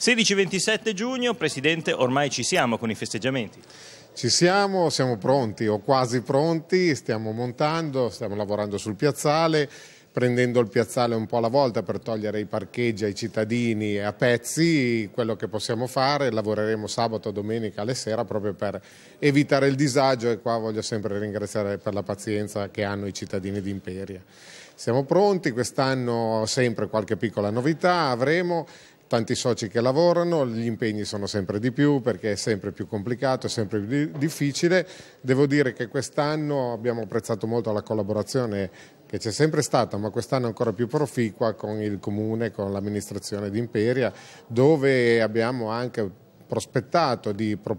16-27 giugno, Presidente, ormai ci siamo con i festeggiamenti. Ci siamo, siamo pronti o quasi pronti, stiamo montando, stiamo lavorando sul piazzale, prendendo il piazzale un po' alla volta per togliere i parcheggi ai cittadini e a pezzi, quello che possiamo fare, lavoreremo sabato, domenica, alle sera proprio per evitare il disagio e qua voglio sempre ringraziare per la pazienza che hanno i cittadini di Imperia. Siamo pronti, quest'anno sempre qualche piccola novità avremo tanti soci che lavorano, gli impegni sono sempre di più perché è sempre più complicato, è sempre più difficile. Devo dire che quest'anno abbiamo apprezzato molto la collaborazione che c'è sempre stata, ma quest'anno ancora più proficua con il comune, con l'amministrazione di Imperia, dove abbiamo anche prospettato di proporre